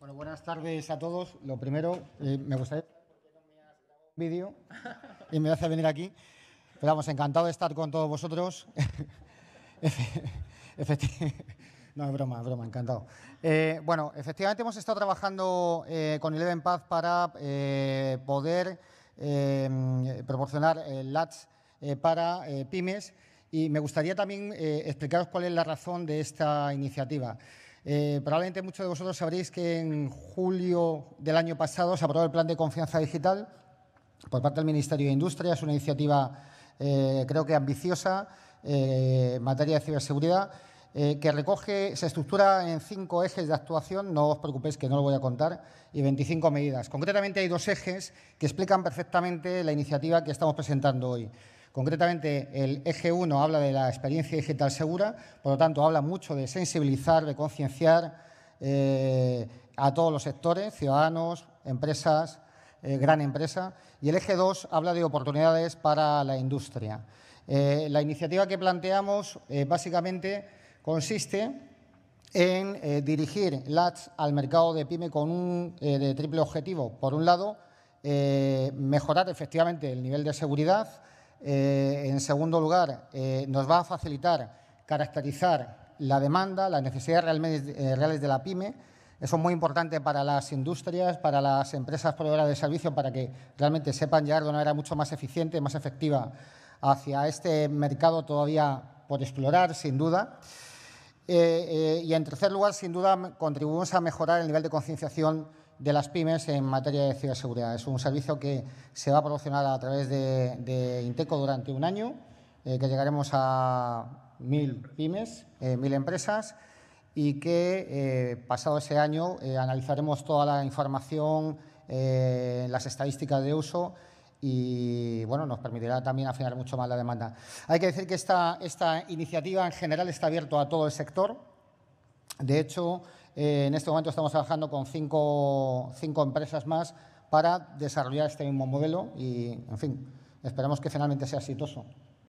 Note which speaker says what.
Speaker 1: Bueno, buenas tardes a todos. Lo primero, eh, me gustaría vídeo y me hace venir aquí. Pero vamos, encantado de estar con todos vosotros. no, es broma, es broma, encantado. Eh, bueno, efectivamente hemos estado trabajando eh, con Eleven Path para eh, poder proporcionar LATS para pymes y me gustaría también explicaros cuál es la razón de esta iniciativa. Eh, probablemente muchos de vosotros sabréis que en julio del año pasado se aprobó el Plan de Confianza Digital por parte del Ministerio de Industria. Es una iniciativa, eh, creo que ambiciosa, eh, en materia de ciberseguridad, que recoge, se estructura en cinco ejes de actuación, no os preocupéis que no lo voy a contar, y 25 medidas. Concretamente hay dos ejes que explican perfectamente la iniciativa que estamos presentando hoy. Concretamente, el eje 1 habla de la experiencia digital segura, por lo tanto, habla mucho de sensibilizar, de concienciar eh, a todos los sectores, ciudadanos, empresas, eh, gran empresa. Y el eje 2 habla de oportunidades para la industria. Eh, la iniciativa que planteamos básicamente consiste en dirigir LATS al mercado de PyME con un triple objetivo. Por un lado, mejorar efectivamente el nivel de seguridad, eh, en segundo lugar, eh, nos va a facilitar caracterizar la demanda, las necesidades eh, reales de la pyme. Eso es muy importante para las industrias, para las empresas proveedoras de servicios, para que realmente sepan llegar de una manera mucho más eficiente, más efectiva hacia este mercado todavía por explorar, sin duda. y en tercer lugar, sin duda, contribuimos a mejorar el nivel de concienciación de las pymes en materia de ciberseguridad. Es un servicio que se va a proporcionar a través de, Inteco durante un año, eh, que llegaremos a mil pymes, eh, mil empresas, y que eh, pasado ese año analizaremos toda la información, las estadísticas de uso y bueno, nos permitirá también afinar mucho más la demanda. Hay que decir que esta, esta iniciativa en general está abierta a todo el sector, de hecho, eh, en este momento estamos trabajando con cinco, cinco, empresas más para desarrollar este mismo modelo y, en fin, esperamos que finalmente sea exitoso.